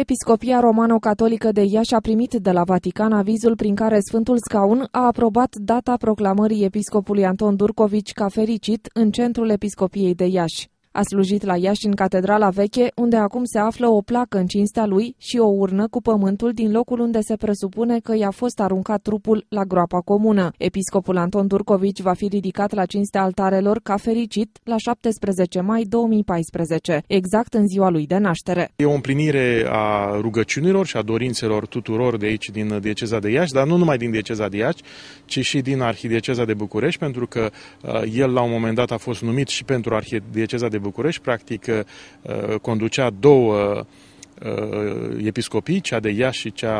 Episcopia Romano-Catolică de Iași a primit de la Vatican avizul prin care Sfântul Scaun a aprobat data proclamării episcopului Anton Durcovici ca fericit în centrul Episcopiei de Iași. A slujit la Iași în Catedrala Veche, unde acum se află o placă în cinstea lui și o urnă cu pământul din locul unde se presupune că i-a fost aruncat trupul la groapa comună. Episcopul Anton Turcovici va fi ridicat la cinstea altarelor ca fericit la 17 mai 2014, exact în ziua lui de naștere. E o împlinire a rugăciunilor și a dorințelor tuturor de aici din dieceza de Iași, dar nu numai din dieceza de Iași, ci și din arhidieceza de București, pentru că uh, el la un moment dat a fost numit și pentru arhidieceza de București București, practic uh, conducea două uh, episcopii, cea de Iași și cea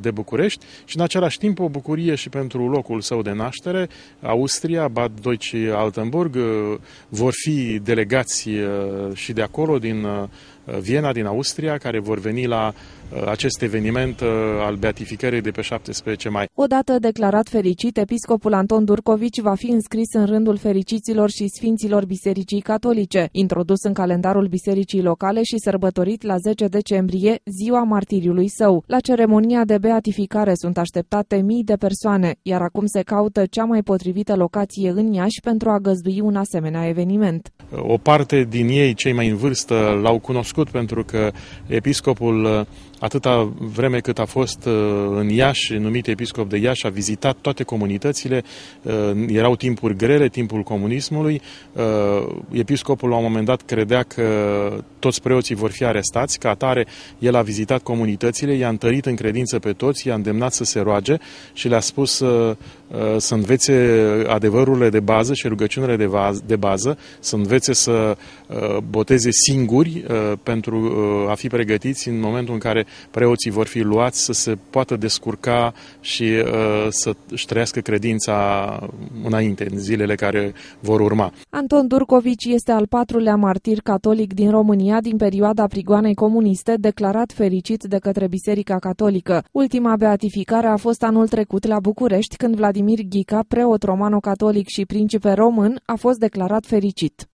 de București și în același timp o bucurie și pentru locul său de naștere. Austria, Bad Deutsch Altenburg uh, vor fi delegați și de acolo din Uh, Viena din Austria, care vor veni la uh, acest eveniment uh, al beatificării de pe 17 mai. Odată declarat fericit, episcopul Anton Durcovici va fi înscris în rândul fericiților și sfinților Bisericii Catolice, introdus în calendarul bisericii locale și sărbătorit la 10 decembrie, ziua martiriului său. La ceremonia de beatificare sunt așteptate mii de persoane, iar acum se caută cea mai potrivită locație în Iași pentru a găzdui un asemenea eveniment. O parte din ei, cei mai în vârstă, l-au cunoscut cunoscut pentru că episcopul, uh, atâta vreme cât a fost uh, în Iași, numit episcop de Iași, a vizitat toate comunitățile, uh, erau timpuri grele, timpul comunismului, episcopul la un moment dat credea că toți preoții vor fi arestați, ca atare el a vizitat comunitățile, i-a întărit în credință pe toți, i-a îndemnat să se roage și le-a spus Uh, să învețe adevărurile de bază și rugăciunile de, vaz, de bază, să învețe să uh, boteze singuri uh, pentru a fi pregătiți în momentul în care preoții vor fi luați să se poată descurca și să-și trăiască credința înainte, în zilele care vor urma. Anton Durcovici este al patrulea martir catolic din România din perioada prigoanei comuniste, declarat fericit de către Biserica Catolică. Ultima beatificare a fost anul trecut la București, când Vladimir Vladimir Ghica, preot romano-catolic și principe român, a fost declarat fericit.